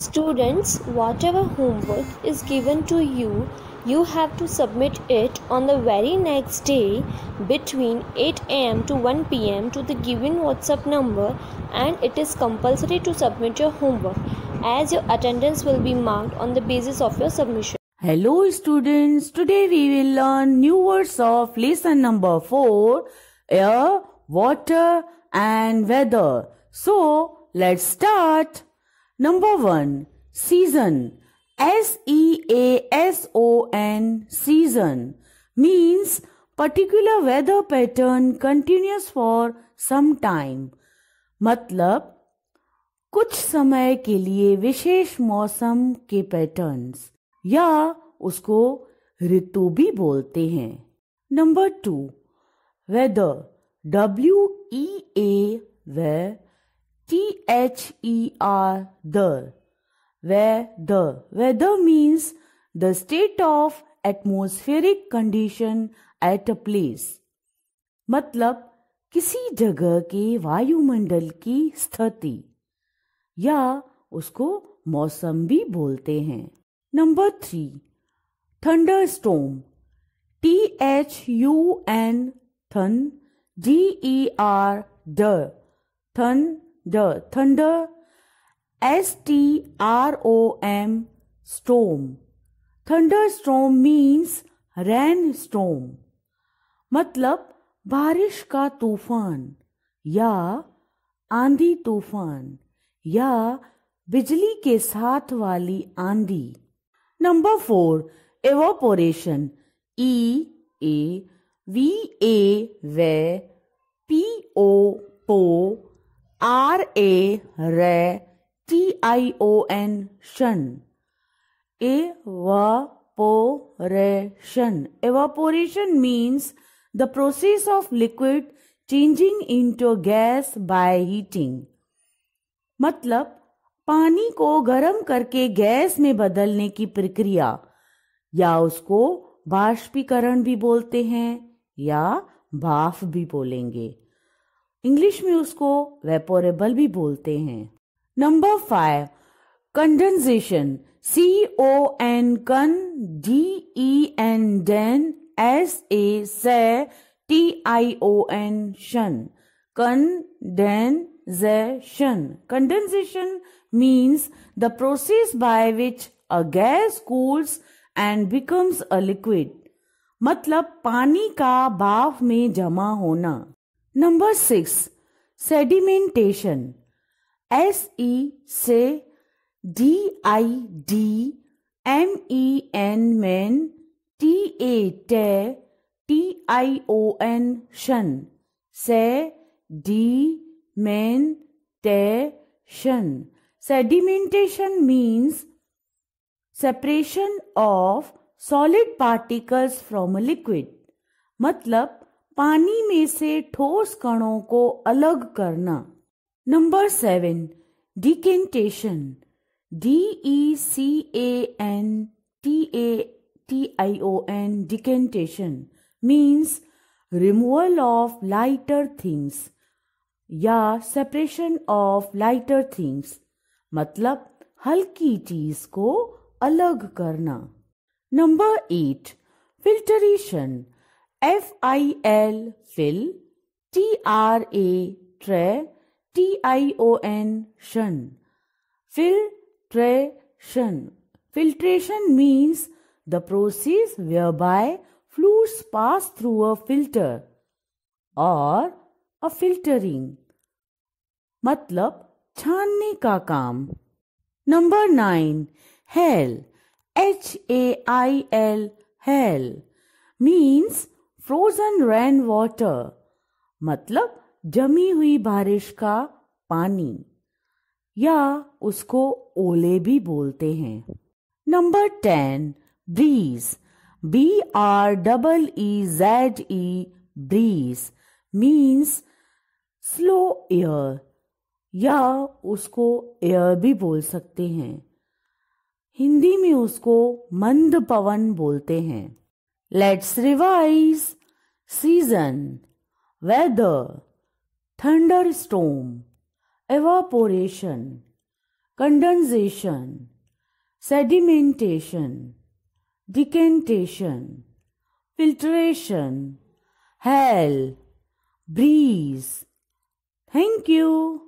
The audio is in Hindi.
Students, whatever homework is given to you, you have to submit it on the very next day between 8 am to 1 pm to the given WhatsApp number and it is compulsory to submit your homework as your attendance will be marked on the basis of your submission. Hello students, today we will learn new words of lesson number 4 air, water and weather. So, let's start. Number one season S E A S O N season means particular weather pattern continues for some time मतलब कुछ समय के लिए विशेष मौसम के पैटर्न्स या उसको ऋतु भी बोलते हैं number two weather W E A wea T H E R the where the weather means the state of atmospheric condition at a place मतलब किसी जगह के वायुमंडल की स्थिति या उसको मौसम भी बोलते हैं number three thunder storm T H U N thun G E R der thun thunder S T O R M storm thunder storm means rain storm मतलब बारिश का तूफान या आंधी तूफान या बिजली के साथ वाली आंधी number four evaporation E A V A va P O po R ए रे T I O N tion evaporation evaporation means the process of liquid changing into gas by heating मतलब पानी को गर्म करके गैस में बदलने की प्रक्रिया या उसको बाष्पीकरण भी बोलते हैं या भाफ भी बोलेंगे इंग्लिश में उसको वेपोरेबल भी बोलते हैं number five condensation C O N con D E N den S A sa T I O N tion condensation condensation means the process by which a gas cools and becomes a liquid मतलब पानी का भाव में जमा होना number six sedimentation S E se D I D M E N men T A ta T I O N शन से D men ta tion sedimentation means separation of solid particles from a liquid मतलब पानी में से ठोस कणों को अलग करना number seven decantation D E C A N T A T I O N decantation means removal of lighter things या सेपरेशन ऑफ लाइटर थिंग्स मतलब हल्की चीज को अलग करना number eight filtration F I L fill, T R A tre, T I O N shun. Filtration. Filtration means the process whereby fluids pass through a filter or a filtering. मतलब छानने का काम Number nine. Hell H A I L Hell means frozen rain water मतलब जमी हुई बारिश का पानी या उसको ओले भी बोलते हैं number ten breeze B R double E Z E breeze means slow air या उसको एयर भी बोल सकते हैं हिंदी में उसको मंद पवन बोलते हैं let's revise season, weather, thunderstorm, evaporation, condensation, sedimentation, decantation, filtration, hail, breeze. Thank you.